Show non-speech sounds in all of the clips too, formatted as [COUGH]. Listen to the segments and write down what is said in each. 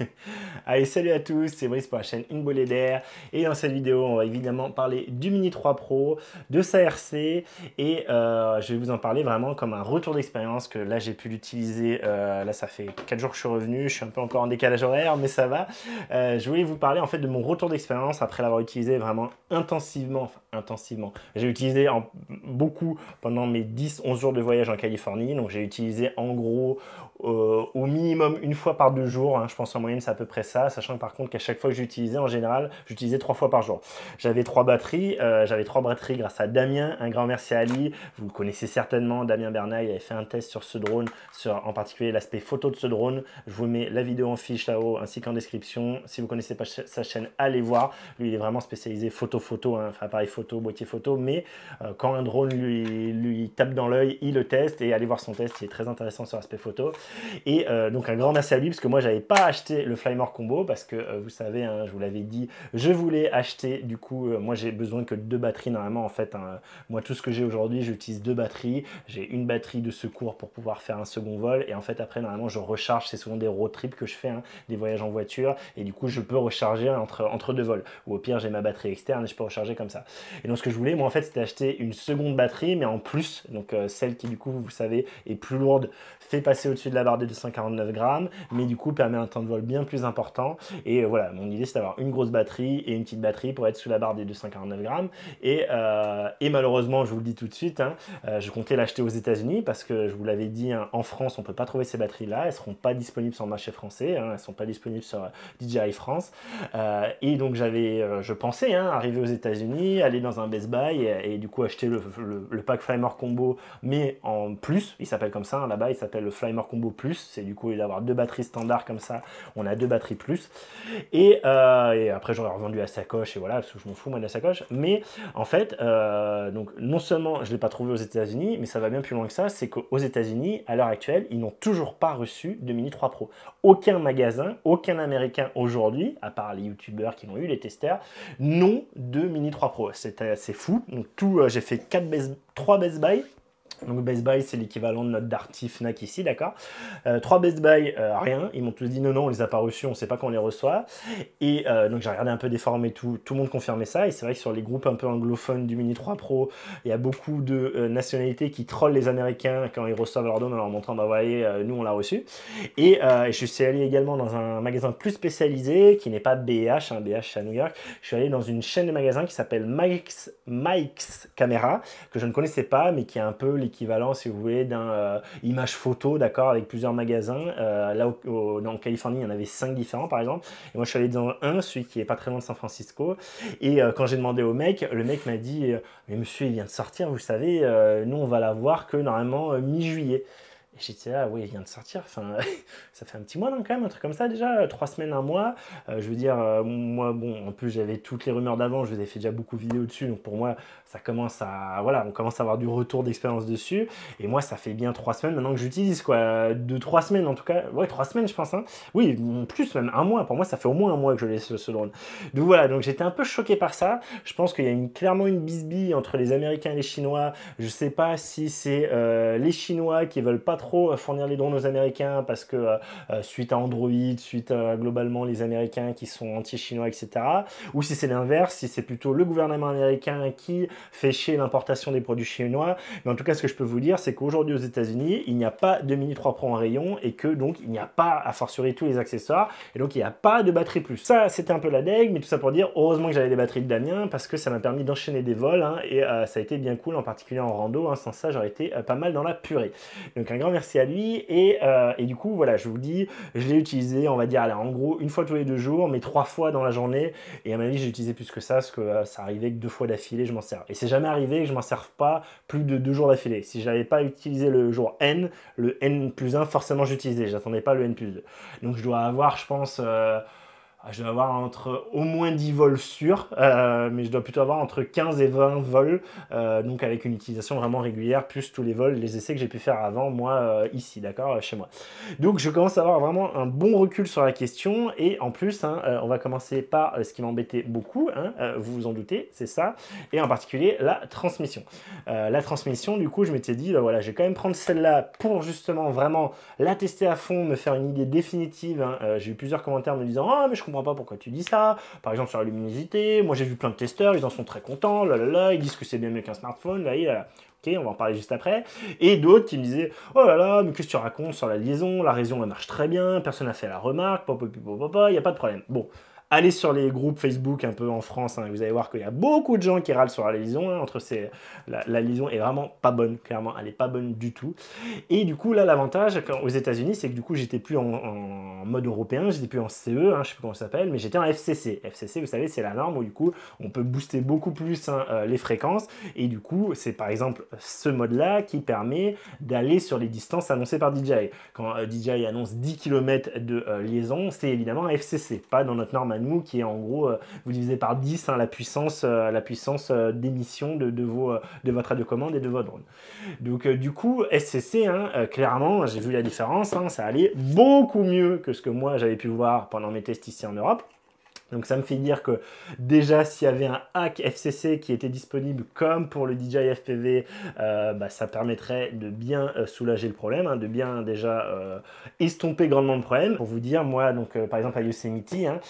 [LAUGHS] Allez, salut à tous, c'est Brice pour la chaîne Une Et dans cette vidéo, on va évidemment parler du Mini 3 Pro, de sa RC, et euh, je vais vous en parler vraiment comme un retour d'expérience que là, j'ai pu l'utiliser. Euh, là, ça fait 4 jours que je suis revenu, je suis un peu encore en décalage horaire, mais ça va. Euh, je voulais vous parler en fait de mon retour d'expérience après l'avoir utilisé vraiment intensivement, intensivement. J'ai utilisé en, beaucoup pendant mes 10-11 jours de voyage en Californie, donc j'ai utilisé en gros au minimum une fois par deux jours, hein, je pense en moyenne, c'est à peu près ça, sachant par contre qu'à chaque fois que j'utilisais, en général, j'utilisais trois fois par jour. J'avais trois batteries, euh, j'avais trois batteries grâce à Damien, un grand merci à lui vous le connaissez certainement, Damien Bernay il avait fait un test sur ce drone, sur en particulier l'aspect photo de ce drone. Je vous mets la vidéo en fiche là-haut, ainsi qu'en description. Si vous connaissez pas sa chaîne, allez voir. Lui, il est vraiment spécialisé photo-photo, hein, enfin appareil photo, boîtier photo, mais euh, quand un drone lui, lui tape dans l'œil, il le teste et allez voir son test, il est très intéressant sur l'aspect photo. Et euh, donc un grand merci à lui, parce que moi, j'avais pas acheter le Flymore Combo parce que euh, vous savez, hein, je vous l'avais dit, je voulais acheter. Du coup, euh, moi j'ai besoin que de deux batteries normalement en fait. Hein, moi tout ce que j'ai aujourd'hui, j'utilise deux batteries. J'ai une batterie de secours pour pouvoir faire un second vol et en fait après normalement je recharge. C'est souvent des road trips que je fais, hein, des voyages en voiture et du coup je peux recharger entre, entre deux vols. Ou au pire j'ai ma batterie externe et je peux recharger comme ça. Et donc ce que je voulais, moi en fait c'était acheter une seconde batterie mais en plus, donc euh, celle qui du coup vous savez est plus lourde, fait passer au-dessus de la barre des 249 grammes, mais du coup permet un temps vol bien plus important. Et euh, voilà, mon idée c'est d'avoir une grosse batterie et une petite batterie pour être sous la barre des 249 grammes. Euh, et, malheureusement, je vous le dis tout de suite, hein, euh, je comptais l'acheter aux États-Unis parce que je vous l'avais dit, hein, en France, on ne peut pas trouver ces batteries-là. Elles seront pas disponibles sur le marché français. Hein. elles ne sont pas disponibles sur DJI France. et donc, j'avais, je pensais arriver aux États-Unis, aller dans un Best Buy et, du coup acheter le, pack Flymore Combo, mais en plus, il s'appelle comme ça. Là-bas, il s'appelle le Flymore Combo Plus. C'est du coup, il va avoir deux batteries standard comme ça on a deux batteries plus. Euh, et, après, j'aurais revendu à sacoche, et voilà, parce que je m'en fous, moi, de la sacoche. Mais en fait, euh, donc, non seulement je ne l'ai pas trouvé aux États-Unis, mais ça va bien plus loin que ça, c'est qu'aux États-Unis, à l'heure actuelle, ils n'ont toujours pas reçu de Mini 3 Pro. Aucun magasin, aucun Américain aujourd'hui, à part les Youtubers qui l'ont eu, les testeurs, n'ont de Mini 3 Pro. Euh, c'est fou. Donc, tout, j'ai fait quatre best, 3 Best Buy donc Best Buy, c'est l'équivalent de notre Darty Fnac ici, d'accord euh, Trois Best Buy, euh, rien. Ils m'ont tous dit non, non, on les a pas reçus, on sait pas quand on les reçoit. Et euh, donc j'ai regardé un peu des forums et tout, tout le monde confirmait ça. Et c'est vrai que sur les groupes un peu anglophones du Mini 3 Pro, il y a beaucoup de nationalités qui trollent les Américains quand ils reçoivent leur donne en leur montrant, bah voyez, nous on l'a reçu. Et, je suis allé également dans un magasin plus spécialisé, qui n'est pas BH, un hein, BH à New York. Je suis allé dans une chaîne de magasins qui s'appelle Mike's, Mike's Camera, que je ne connaissais pas, mais qui est un peu les équivalent, si vous voulez, d'un euh, image photo, d'accord, avec plusieurs magasins. Euh, là, en Californie, il y en avait cinq différents, par exemple. Et moi, je suis allé dans un, celui qui est pas très loin de San Francisco. Et euh, quand j'ai demandé au mec, le mec m'a dit, mais monsieur, il vient de sortir, vous savez, nous, on va la voir que normalement mi-juillet. J'étais oui, il vient de sortir. Enfin, [LAUGHS] ça fait un petit mois, donc quand même, un truc comme ça déjà. Euh, trois semaines, un mois. Euh, je veux dire, euh, moi, bon, en plus, j'avais toutes les rumeurs d'avant. Je vous ai fait déjà beaucoup de vidéos dessus. Donc pour moi, ça commence à. Voilà, on commence à avoir du retour d'expérience dessus. Et moi, ça fait bien trois semaines maintenant que j'utilise, quoi. Deux, trois semaines en tout cas. Ouais, trois semaines, je pense. Hein. Oui, plus, même un mois. Pour moi, ça fait au moins un mois que je laisse ce drone. Donc voilà, donc j'étais un peu choqué par ça. Je pense qu'il y a clairement une bisbille entre les Américains et les Chinois. Je sais pas si c'est les Chinois qui veulent pas trop euh, fournir les drones aux Américains parce que euh, euh, suite à Android, suite à globalement les Américains qui sont anti-chinois, etc. Ou si c'est l'inverse, si c'est plutôt le gouvernement américain qui fait chier l'importation des produits chinois. Mais en tout cas, ce que je peux vous dire, c'est qu'aujourd'hui aux États-Unis, il n'y a pas de Mini 3 Pro en rayon et que donc il n'y a pas, à fortiori, tous les accessoires et donc il n'y a pas de batterie plus. Ça, c'était un peu la deg, mais tout ça pour dire heureusement que j'avais des batteries de Damien parce que ça m'a permis d'enchaîner des vols hein, et ça a été bien cool, en particulier en rando. Hein, sans ça, j'aurais été pas mal dans la purée. Donc un grand merci à lui. Euh, et, du coup, voilà, je vous dis, je l'ai utilisé, on va dire, en gros, une fois tous les deux jours, mais trois fois dans la journée. Et à ma vie, j'ai utilisé plus que ça, parce que euh, ça arrivait que deux fois d'affilée, je m'en sers. Et c'est jamais arrivé que je m'en serve pas plus de deux jours d'affilée. Si j'avais pas utilisé le jour N, le N plus 1, forcément j'utilisais. J'attendais pas le N plus 2. Donc je dois avoir, je pense... Euh, ah, je dois avoir entre au moins 10 vols sûrs, euh, mais je dois plutôt avoir entre 15 et 20 vols, euh, donc avec une utilisation vraiment régulière, plus tous les vols, les essais que j'ai pu faire avant, moi, euh, ici, d'accord, chez moi. Donc je commence à avoir vraiment un bon recul sur la question, et en plus, hein, on va commencer par ce qui m'embêtait beaucoup, hein, vous vous en doutez, c'est ça, et en particulier la transmission. la transmission, du coup, je m'étais dit, bah voilà, je vais quand même prendre celle-là pour justement vraiment la tester à fond, me faire une idée définitive. Hein. j'ai eu plusieurs commentaires me disant, ah, mais je comprends moi pas pourquoi tu dis ça. Par exemple, sur la luminosité, moi j'ai vu plein de testeurs, ils en sont très contents, là là là, ils disent que c'est bien mieux qu'un smartphone, là, il Ok, on va en parler juste après. Et d'autres qui me disaient Oh là là, mais qu'est-ce que tu racontes sur la liaison La raison, elle marche très bien, personne n'a fait la remarque, papa, papa, il n'y a pas de problème. Bon, allez sur les groupes Facebook un peu en France, hein, vous allez voir qu'il y a beaucoup de gens qui râlent sur la liaison, hein, entre ces, la, liaison est vraiment pas bonne, clairement, elle est pas bonne du tout. Et du coup, là, l'avantage aux États-Unis, c'est que du coup, j'étais plus en, mode européen, j'étais plus en CE, hein, je sais plus comment ça s'appelle, mais j'étais en FCC. FCC, vous savez, c'est la norme où du coup, on peut booster beaucoup plus euh, les fréquences, et du coup, c'est par exemple ce mode-là qui permet d'aller sur les distances annoncées par DJI. Quand euh, DJI annonce 10 km de euh, liaison, c'est évidemment un FCC, pas dans notre norme qui est en gros, euh, vous divisez par 10 hein, la puissance, euh, la puissance euh, d'émission de, de, vos, de votre commande et de votre drone. Donc du coup, SCC, hein, clairement, j'ai vu la différence, hein, ça allait beaucoup mieux que ce que moi j'avais pu voir pendant mes tests ici en Europe. Donc ça me fait dire que déjà s'il y avait un hack FCC qui était disponible comme pour le DJI FPV, euh, bah, ça permettrait de bien euh, soulager le problème, hein, de bien déjà euh, estomper grandement le problème. Pour vous dire, moi donc par exemple à Yosemite, hein,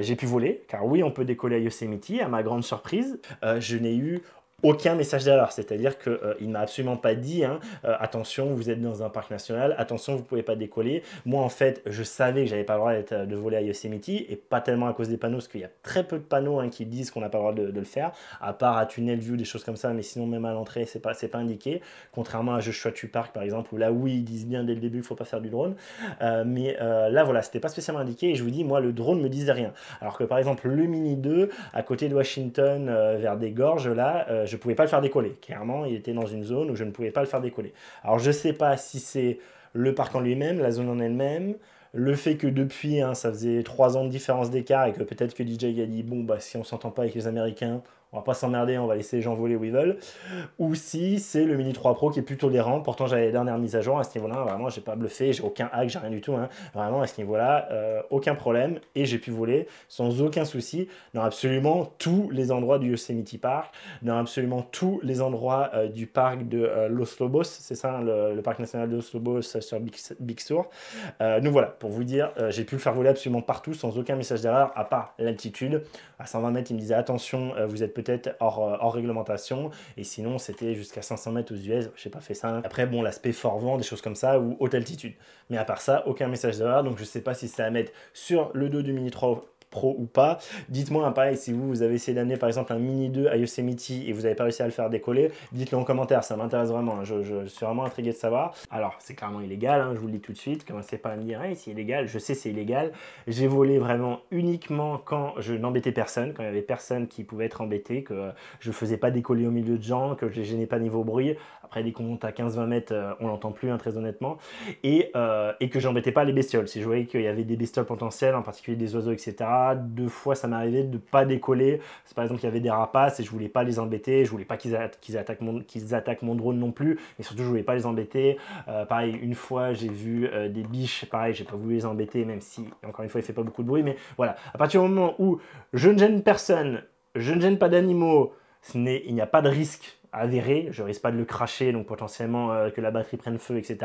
j'ai pu voler, car oui on peut décoller à Yosemite, à ma grande surprise, je n'ai eu aucun message d'alerte, c'est-à-dire qu'il euh, m'a absolument pas dit hein, euh, attention, vous êtes dans un parc national, attention, vous pouvez pas décoller. Moi, en fait, je savais que j'avais pas le droit euh, de voler à Yosemite et pas tellement à cause des panneaux, parce qu'il y a très peu de panneaux hein, qui disent qu'on n'a pas le droit de, le faire, à part à Tunnel View, des choses comme ça, mais sinon, même à l'entrée, c'est pas, pas indiqué. Contrairement à Joshua Tree Park, par exemple, où là, oui, ils disent bien dès le début qu'il faut pas faire du drone, mais là, voilà, c'était pas spécialement indiqué et je vous dis, moi, le drone me disait rien. Alors que par exemple, le Mini 2, à côté de Washington, vers des gorges, là, je ne pouvais pas le faire décoller. Clairement, il était dans une zone où je ne pouvais pas le faire décoller. Alors, je ne sais pas si c'est le parc en lui-même, la zone en elle-même, le fait que depuis, hein, ça faisait trois ans de différence d'écart et que peut-être que DJ a dit, bon, bah, si on s'entend pas avec les Américains, on va pas s'emmerder, on va laisser les gens voler où ils veulent, ou si c'est le Mini 3 Pro qui est plus tolérant, pourtant j'avais les dernières mises à jour à ce niveau-là, vraiment j'ai pas bluffé, j'ai aucun hack, j'ai rien du tout, hein. vraiment à ce niveau-là, euh, aucun problème, et j'ai pu voler sans aucun souci dans absolument tous les endroits du Yosemite Park, dans absolument tous les endroits euh, du parc de euh, Los Lobos, c'est ça hein, le, parc national de Los Lobos sur Big, Big Sur. donc voilà, pour vous dire, j'ai pu le faire voler absolument partout sans aucun message d'erreur, à part l'altitude, à 120 mètres il me disait attention, vous êtes peut euh, hors, réglementation. Et sinon, c'était jusqu'à 500 mètres aux US. J'ai pas fait ça. Après, bon, l'aspect fort vent, des choses comme ça, ou haute altitude. Mais à part ça, aucun message d'erreur. Donc, je sais pas si c'est à mettre sur le dos du Mini 3 ou pas. Dites-moi, un hein, pareil, si vous, vous avez essayé d'amener par exemple un Mini 2 à Yosemite et vous n'avez pas réussi à le faire décoller, dites-le en commentaire, ça m'intéresse vraiment. Hein. je, suis vraiment intrigué de savoir. Alors, c'est clairement illégal, hein, je vous le dis tout de suite. Commencez pas à me dire, hey, c'est illégal. Je sais, c'est illégal. J'ai volé vraiment uniquement quand je n'embêtais personne, quand il y avait personne qui pouvait être embêté, que je faisais pas décoller au milieu de gens, que je les gênais pas niveau bruit. Après, des comptes à 15-20 mètres, euh, on l'entend plus, très honnêtement. Et, euh, et que j'embêtais pas les bestioles. Si je voyais qu'il y avait des bestioles potentielles, en particulier des oiseaux, etc., deux fois ça m'arrivait arrivé de pas décoller. par exemple, il y avait des rapaces et je voulais pas les embêter, je voulais pas qu'ils attaquent, mon, drone non plus, mais surtout je voulais pas les embêter. Euh, pareil, une fois j'ai vu euh, des biches, pareil, j'ai pas voulu les embêter, même si, encore une fois, il fait pas beaucoup de bruit, mais voilà. À partir du moment où je ne gêne personne, je ne gêne pas d'animaux, ce n'est il n'y a pas de risque avéré, je risque pas de le cracher, donc potentiellement euh, que la batterie prenne feu, etc.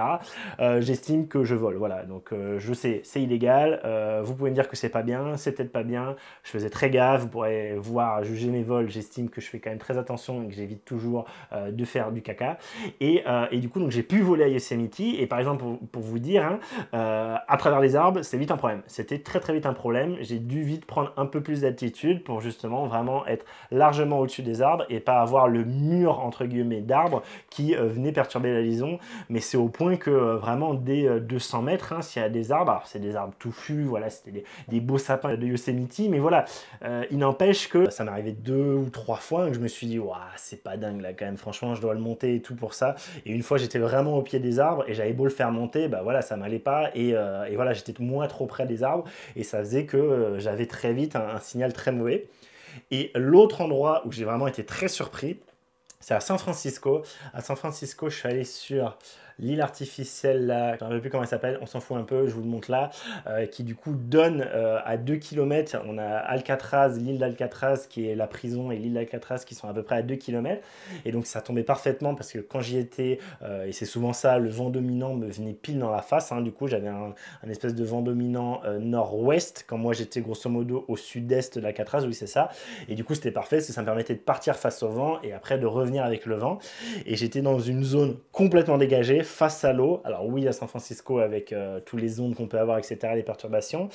Euh, j'estime que je vole, voilà. Donc euh, je sais, c'est illégal. vous pouvez me dire que c'est pas bien, c'est peut-être pas bien. Je faisais très gaffe, vous pourrez voir, juger mes vols. J'estime que je fais quand même très attention et que j'évite toujours de faire du caca. Et, du coup, donc j'ai pu voler à Yosemite. Et par exemple, pour, vous dire, hein, à travers les arbres, c'est vite un problème. C'était très très vite un problème. J'ai dû vite prendre un peu plus d'altitude pour justement vraiment être largement au-dessus des arbres et pas avoir le mur entre guillemets d'arbres qui euh, venaient perturber la liaison. Mais c'est au point que euh, vraiment dès 200 euh, mètres, hein, s'il y a des arbres, c'est des arbres touffus, voilà, c'était des, beaux sapins de Yosemite, mais voilà, il n'empêche que ça m'est deux ou trois fois que je me suis dit, c'est pas dingue là quand même, franchement, je dois le monter et tout pour ça. Et une fois, j'étais vraiment au pied des arbres et j'avais beau le faire monter, bah voilà, ça m'allait pas et, voilà, j'étais moins trop près des arbres et ça faisait que j'avais très vite un signal très mauvais. Et l'autre endroit où j'ai vraiment été très surpris, c'est à San Francisco. À San Francisco, je suis allé sur l'île artificielle, là, je ne plus comment elle s'appelle, on s'en fout un peu, je vous le montre là, euh, qui du coup donne euh, à 2 km, on a Alcatraz, l'île d'Alcatraz qui est la prison et l'île d'Alcatraz qui sont à peu près à 2 km. Et donc ça tombait parfaitement parce que quand j'y étais, euh, et c'est souvent ça, le vent dominant me venait pile dans la face. Hein. du coup, j'avais un, un, espèce de vent dominant nord-ouest quand moi j'étais grosso modo au sud-est d'Alcatraz, oui c'est ça. Et du coup c'était parfait parce que ça me permettait de partir face au vent et après de revenir avec le vent. Et j'étais dans une zone complètement dégagée face à l'eau. Alors oui, à San Francisco, avec euh, tous les ondes qu'on peut avoir, etc., les perturbations,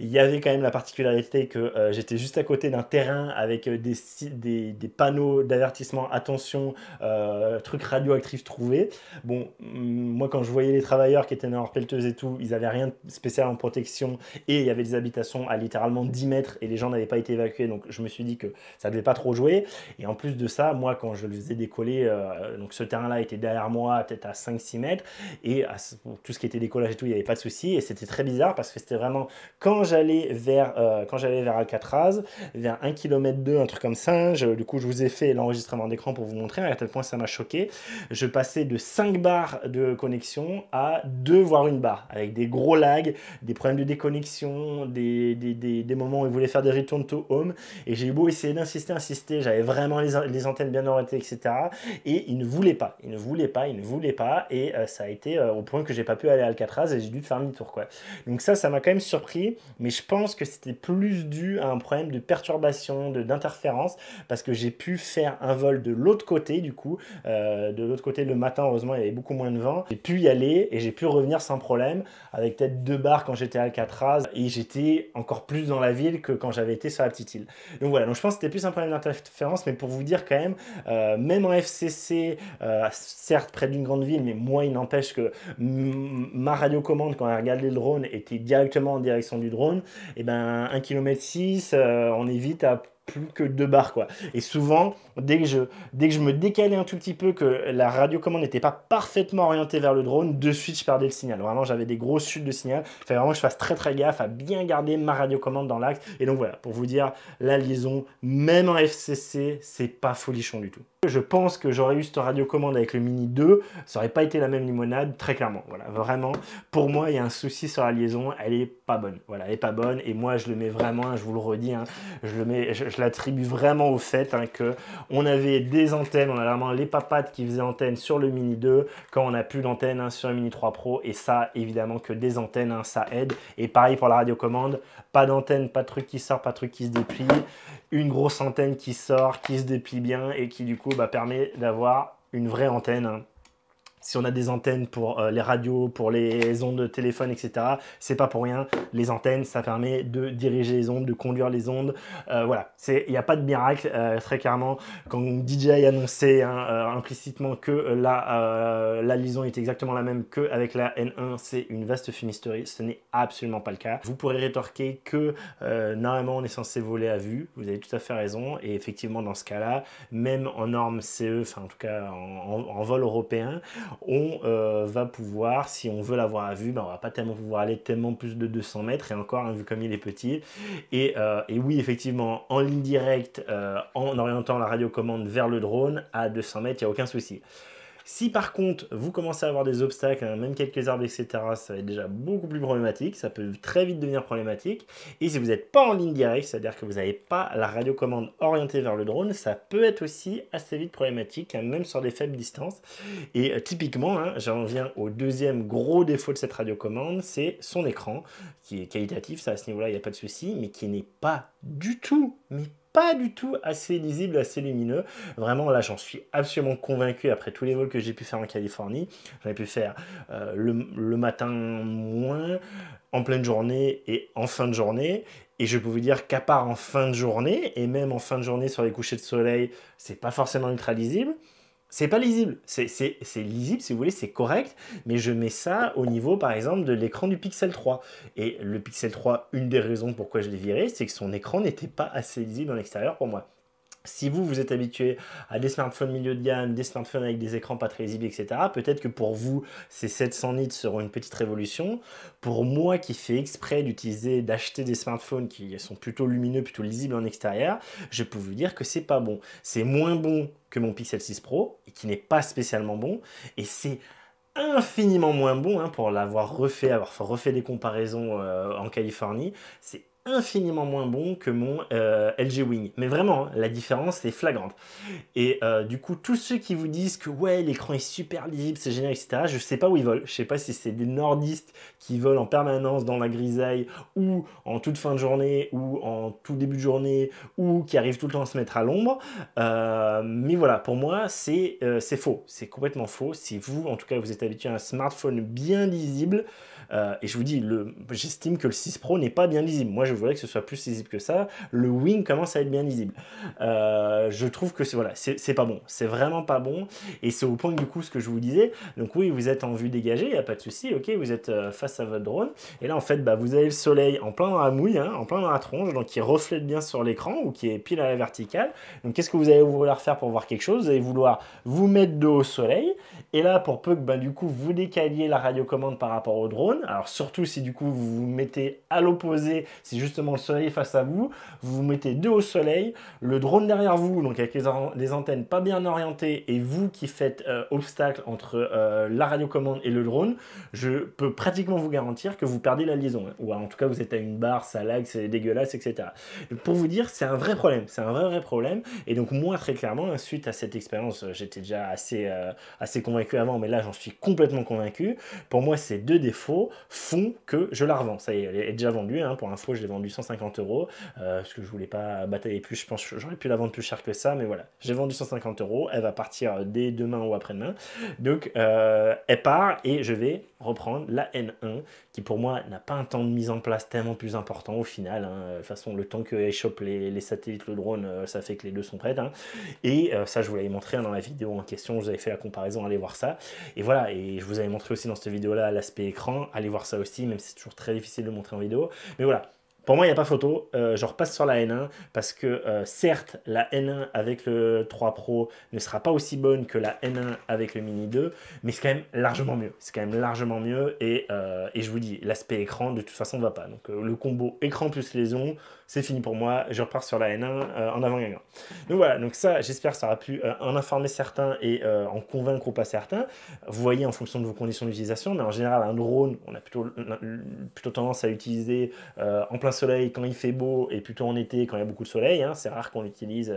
il y avait quand même la particularité que euh, j'étais juste à côté d'un terrain avec euh, des, des, panneaux d'avertissement, attention, euh, truc radioactif trouvé. Bon, mm, moi, quand je voyais les travailleurs qui étaient dans leur et tout, ils n'avaient rien de spécial en protection, et il y avait des habitations à littéralement 10 mètres, et les gens n'avaient pas été évacués, donc je me suis dit que ça ne devait pas trop jouer. Et en plus de ça, moi, quand je le ai décoller, donc ce terrain-là était derrière moi, peut-être à 5-6 mètres Et tout ce qui était décollage et tout, il n'y avait pas de souci. Et c'était très bizarre parce que c'était vraiment quand j'allais vers, euh, quand j'allais vers Alcatraz, vers 1 km 2, un truc comme ça. du coup, je vous ai fait l'enregistrement d'écran pour vous montrer à quel point ça m'a choqué. Je passais de 5 barres de connexion à 2 voire une barre avec des gros lags, des problèmes de déconnexion, des, des, moments où il voulait faire des return to home. Et j'ai eu beau essayer d'insister, insister, j'avais vraiment les, antennes bien orientées, etc. Et il ne voulait pas, il ne voulait pas, il ne voulait pas. Euh, ça a été euh, au point que j'ai pas pu aller à Alcatraz et j'ai dû faire une tour quoi. Donc ça, ça m'a quand même surpris, mais je pense que c'était plus dû à un problème de perturbation, d'interférence, parce que j'ai pu faire un vol de l'autre côté du coup, euh, de l'autre côté le matin heureusement il y avait beaucoup moins de vent, j'ai pu y aller et j'ai pu revenir sans problème, avec peut-être deux bars quand j'étais à Alcatraz et j'étais encore plus dans la ville que quand j'avais été sur la petite île. Donc voilà, donc je pense que c'était plus un problème d'interférence, mais pour vous dire quand même, même en FCC, certes près d'une grande ville, mais moi, il n'empêche que ma radiocommande, quand elle regardait le drone, était directement en direction du drone. Et eh ben, 1 km 6, on évite à plus que deux barres quoi. Et souvent, dès que je, dès que je me décalais un tout petit peu, que la radiocommande n'était pas parfaitement orientée vers le drone, de suite je perdais le signal. Vraiment, j'avais des grosses chutes de signal. Il fallait vraiment que je fasse très très gaffe à bien garder ma radiocommande dans l'axe. Et donc voilà, pour vous dire, la liaison, même en FCC, c'est pas folichon du tout. Je pense que j'aurais eu cette radiocommande avec le Mini 2, ça aurait pas été la même limonade, très clairement. Voilà, vraiment, pour moi, il y a un souci sur la liaison, elle est pas bonne. Voilà, elle est pas bonne. Et moi, je le mets vraiment, je vous le redis, hein, je le mets, je je l'attribue vraiment au fait qu'on hein, que on avait des antennes, on a vraiment les papates qui faisaient antenne sur le Mini 2, quand on n'a plus d'antenne hein, sur le Mini 3 Pro, et ça, évidemment que des antennes, hein, ça aide. Et pareil pour la radiocommande, pas d'antenne, pas de truc qui sort, pas de truc qui se déplie, une grosse antenne qui sort, qui se déplie bien, et qui du coup bah, permet d'avoir une vraie antenne si on a des antennes pour euh, les radios, pour les ondes de téléphone, etc., c'est pas pour rien. Les antennes, ça permet de diriger les ondes, de conduire les ondes. Euh, voilà, il n'y a pas de miracle, euh, très clairement. Quand DJI annonçait hein, implicitement que la, la liaison est exactement la même qu'avec la N1, c'est une vaste fumisterie. Ce n'est absolument pas le cas. Vous pourrez rétorquer que normalement on est censé voler à vue. Vous avez tout à fait raison. Et effectivement, dans ce cas-là, même en normes CE, enfin en tout cas en vol européen, on euh, va pouvoir, si on veut l'avoir à vue, ben, on va pas tellement pouvoir aller tellement plus de 200 mètres, et encore, hein, vu comme il est petit. Et, euh, oui, effectivement, en ligne directe, euh, en orientant la radiocommande vers le drone, à 200 mètres, il n'y a aucun souci. Si par contre, vous commencez à avoir des obstacles, hein, même quelques arbres, etc., ça va être déjà beaucoup plus problématique. Ça peut très vite devenir problématique. Et si vous n'êtes pas en ligne directe, c'est-à-dire que vous n'avez pas la radiocommande orientée vers le drone, ça peut être aussi assez vite problématique, hein, même sur des faibles distances. Et euh, typiquement, hein, j'en viens au deuxième gros défaut de cette radiocommande, c'est son écran, qui est qualitatif, ça à ce niveau-là, il n'y a pas de souci, mais qui n'est pas du tout, mais pas du tout assez lisible, assez lumineux. Vraiment, là, j'en suis absolument convaincu après tous les vols que j'ai pu faire en Californie. J'avais pu faire euh, le, le matin moins, en pleine journée et en fin de journée. Et je peux vous dire qu'à part en fin de journée, et même en fin de journée sur les couchers de soleil, c'est pas forcément ultra lisible. C'est pas lisible. C'est lisible, si vous voulez, c'est correct, mais je mets ça au niveau, par exemple, de l'écran du Pixel 3. Et le Pixel 3, une des raisons pourquoi je l'ai viré, c'est que son écran n'était pas assez lisible en l'extérieur pour moi. Si vous, vous êtes habitué à des smartphones milieu de gamme, des smartphones avec des écrans pas très lisibles, etc., peut-être que pour vous, ces 700 nits seront une petite révolution. Pour moi qui fais exprès d'utiliser, d'acheter des smartphones qui sont plutôt lumineux, plutôt lisibles en extérieur, je peux vous dire que c'est pas bon. C'est moins bon que mon Pixel 6 Pro, et qui n'est pas spécialement bon, et c'est infiniment moins bon hein, pour l'avoir refait, avoir refait des comparaisons euh, en Californie. C'est infiniment moins bon que mon euh, LG Wing. Mais vraiment, hein, la différence est flagrante. Et euh, du coup, tous ceux qui vous disent que ouais, l'écran est super lisible, c'est génial, etc., je sais pas où ils volent. Je sais pas si c'est des nordistes qui volent en permanence dans la grisaille, ou en toute fin de journée, ou en tout début de journée, ou qui arrivent tout le temps à se mettre à l'ombre. Euh, mais voilà, pour moi, c'est faux. C'est complètement faux. Si vous, en tout cas, vous êtes habitué à un smartphone bien lisible, et je vous dis, j'estime que le 6 Pro n'est pas bien lisible. Moi, je voudrais que ce soit plus lisible que ça. Le wing commence à être bien lisible. Euh, je trouve que c'est voilà, c'est pas bon. C'est vraiment pas bon. Et c'est au point du coup ce que je vous disais. Donc oui, vous êtes en vue dégagée, il n'y a pas de souci. Ok, vous êtes euh, face à votre drone. Et là, en fait, bah, vous avez le soleil en plein dans la mouille, hein, en plein dans la tronche, donc qui reflète bien sur l'écran ou qui est pile à la verticale. Donc qu'est-ce que vous allez vouloir faire pour voir quelque chose Vous allez vouloir vous mettre de au soleil et là, pour peu que bah, du coup vous décaliez la radiocommande par rapport au drone, alors surtout si du coup vous vous mettez à l'opposé, si justement le soleil face à vous, vous vous mettez deux au soleil, le drone derrière vous, donc avec les, antennes pas bien orientées, et vous qui faites euh, obstacle entre euh, la radiocommande et le drone, je peux pratiquement vous garantir que vous perdez la liaison. Ou en tout cas, vous êtes à une barre, ça lag, c'est dégueulasse, etc. Pour vous dire, c'est un vrai problème, c'est un vrai, vrai problème. Et donc moi, très clairement, suite à cette expérience, euh, j'étais déjà assez, assez convaincu avant, mais là j'en suis complètement convaincu. Pour moi, ces deux défauts font que je la revends. Ça y est, elle est déjà vendue. Hein. Pour info, je l'ai vendue 150 euros euh, parce que je voulais pas batailler plus. Je pense que j'aurais pu la vendre plus cher que ça, mais voilà. J'ai vendu 150 euros. Elle va partir dès demain ou après-demain. Donc euh, elle part et je vais reprendre la N1 qui pour moi n'a pas un temps de mise en place tellement plus important au final. Hein. De toute façon, le temps que chope les, les, satellites, le drone, euh, ça fait que les deux sont prêtes. Hein. Et ça, je vous l'avais montré dans la vidéo en question. Je vous avez fait la comparaison. Allez voir ça. Et voilà, et je vous avais montré aussi dans cette vidéo-là l'aspect écran. Allez voir ça aussi, même si c'est toujours très difficile de montrer en vidéo. Mais voilà, pour moi, il n'y a pas photo. Euh, je repasse sur la N1 parce que euh, certes, la N1 avec le 3 Pro ne sera pas aussi bonne que la N1 avec le Mini 2, mais c'est quand même largement mieux. C'est quand même largement mieux et, euh, je vous dis, l'aspect écran de toute façon va pas. Donc le combo écran plus les ondes, c'est fini pour moi, je repars sur la N1 euh, en avant gagnant. Donc voilà, donc ça, j'espère que ça aura pu euh, en informer certains et euh, en convaincre ou pas certains. Vous voyez en fonction de vos conditions d'utilisation, mais en général, un drone, on a plutôt, plutôt tendance à l'utiliser en plein soleil quand il fait beau et plutôt en été quand il y a beaucoup de soleil. Hein. C'est rare qu'on l'utilise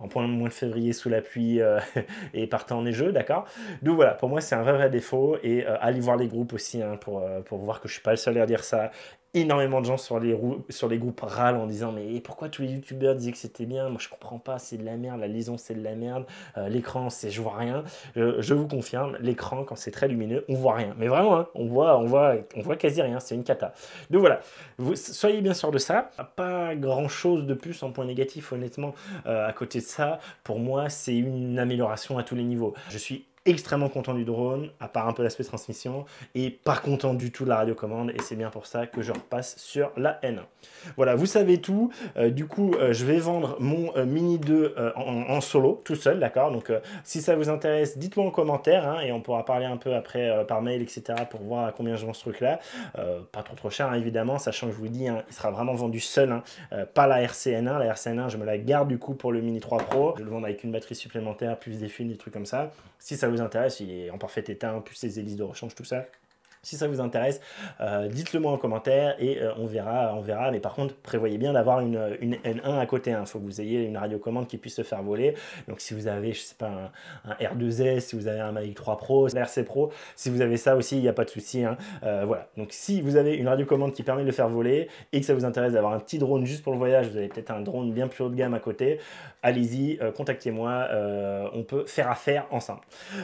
en point mois de février sous la pluie [LAUGHS] et partant en neigeux, d'accord Donc voilà, pour moi, c'est un vrai, vrai défaut et allez voir les groupes aussi hein, pour, voir que je suis pas le seul à dire ça énormément de gens sur les, sur les groupes râlent en disant mais pourquoi tous les youtubeurs disaient que c'était bien moi je comprends pas c'est de la merde la liaison c'est de la merde euh, l'écran c'est je vois rien je vous confirme l'écran quand c'est très lumineux on voit rien mais vraiment hein, on voit on voit on voit quasi rien c'est une cata donc voilà vous, soyez bien sûr de ça pas grand chose de plus en point négatif honnêtement euh, à côté de ça pour moi c'est une amélioration à tous les niveaux je suis extrêmement content du drone, à part un peu l'aspect transmission, et pas content du tout de la radiocommande, et c'est bien pour ça que je repasse sur la N1. Voilà, vous savez tout, euh, du coup euh, je vais vendre mon euh, Mini 2 en, solo, tout seul, d'accord Donc si ça vous intéresse, dites-moi en commentaire, hein, et on pourra parler un peu après par mail, etc., pour voir à combien je vends ce truc-là. pas trop trop cher, hein, évidemment, sachant que je vous dis, hein, il sera vraiment vendu seul, pas la RCN1, la RCN1 je me la garde du coup pour le Mini 3 Pro, je le vends avec une batterie supplémentaire, plus des films, des trucs comme ça. Si ça vous intéresse, il est en parfait état, en plus ses hélices de rechange, tout ça. Si ça vous intéresse, euh, dites-le moi en commentaire et euh, on verra, on verra. Mais par contre, prévoyez bien d'avoir une, N1 à côté. Il hein. faut que vous ayez une radiocommande qui puisse se faire voler. Donc si vous avez, je sais pas, un, R2S, si vous avez un Mavic 3 Pro, un RC Pro, si vous avez ça aussi, il n'y a pas de souci. Hein. Euh, voilà. Donc si vous avez une radiocommande qui permet de le faire voler et que ça vous intéresse d'avoir un petit drone juste pour le voyage, vous avez peut-être un drone bien plus haut de gamme à côté, allez-y, contactez-moi. on peut faire affaire ensemble.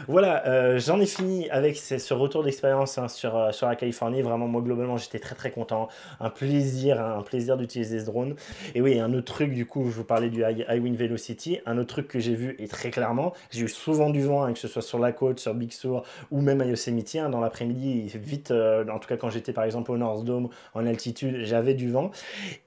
Voilà, j'en ai fini avec ce, retour d'expérience hein, sur euh, sur, la Californie. Vraiment, moi, globalement, j'étais très très content. Un plaisir, un plaisir d'utiliser ce drone. Et oui, un autre truc, du coup, je vous parlais du Wind Velocity. Un autre truc que j'ai vu, et très clairement, j'ai eu souvent du vent, hein, que ce soit sur la côte, sur Big Sur ou même à Yosemite. Hein, dans l'après-midi, vite, euh, en tout cas quand j'étais par exemple au North Dome, en altitude, j'avais du vent.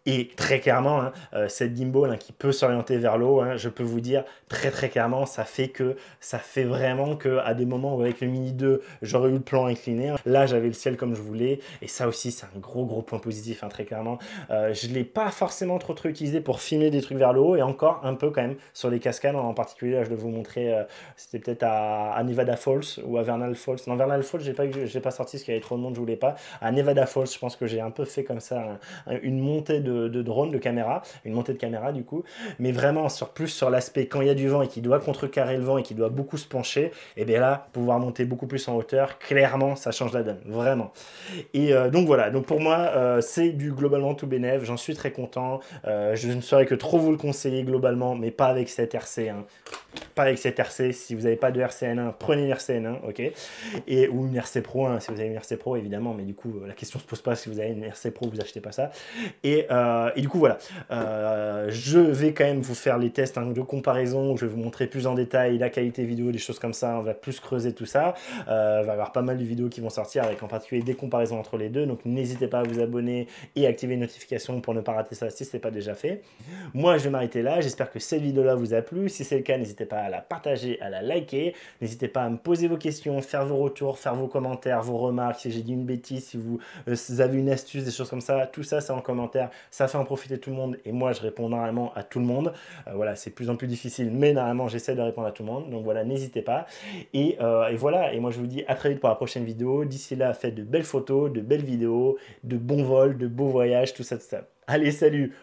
Et très clairement, hein, euh, cette gimbal qui peut s'orienter vers l'eau, je peux vous dire très très clairement, ça fait que ça fait vraiment que à des moments où avec le Mini 2, j'aurais eu le plan incliné. Là, j'avais le ciel comme je voulais. Et ça aussi, c'est un gros, gros point positif, hein, très clairement. Euh, je ne l'ai pas forcément trop, trop utilisé pour filmer des trucs vers le haut et encore un peu quand même sur les cascades. En particulier, là, je vais vous montrer, euh, c'était peut-être à, Nevada Falls ou à Vernal Falls. Non, Vernal Falls, j'ai pas, pas sorti parce qu'il y avait trop de monde, je voulais pas. À Nevada Falls, je pense que j'ai un peu fait comme ça une montée de, drone, de caméra, une montée de caméra du coup. Mais vraiment, sur plus sur l'aspect quand il y a du vent et qu'il doit contrecarrer le vent et qu'il doit beaucoup se pencher, et eh bien là, pouvoir monter beaucoup plus en hauteur, clairement, ça change la donne vraiment. Et euh, donc voilà, donc pour moi, euh, c'est du globalement tout bénéf, j'en suis très content. Euh, je ne saurais que trop vous le conseiller globalement, mais pas avec cette RC1. Hein pas avec cette RC. Si vous n'avez pas de RCN1, prenez une RCN1, ok Et, Ou une RC Pro, si vous avez une RC Pro, évidemment, mais du coup, euh, la question se pose pas si vous avez une RC Pro, vous achetez pas ça. Et, euh, du coup, voilà. Euh, je vais quand même vous faire les tests hein, de comparaison, je vais vous montrer plus en détail la qualité vidéo, des choses comme ça, on va plus creuser tout ça. il va y avoir pas mal de vidéos qui vont sortir, avec en particulier des comparaisons entre les deux, donc n'hésitez pas à vous abonner et activer les notifications pour ne pas rater ça si ce n'est pas déjà fait. Moi, je vais m'arrêter là, j'espère que cette vidéo-là vous a plu. Si c'est le cas, n'hésitez n'hésitez pas à la partager, à la liker, n'hésitez pas à me poser vos questions, faire vos retours, faire vos commentaires, vos remarques, si j'ai dit une bêtise, si vous, euh, avez une astuce, des choses comme ça, tout ça c'est en commentaire, ça fait en profiter tout le monde et moi je réponds normalement à tout le monde. Euh, voilà, c'est de plus en plus difficile, mais normalement j'essaie de répondre à tout le monde, donc voilà, n'hésitez pas. Et, euh, et voilà, et moi je vous dis à très vite pour la prochaine vidéo, d'ici là faites de belles photos, de belles vidéos, de bons vols, de beaux voyages, tout ça, tout ça. Allez, salut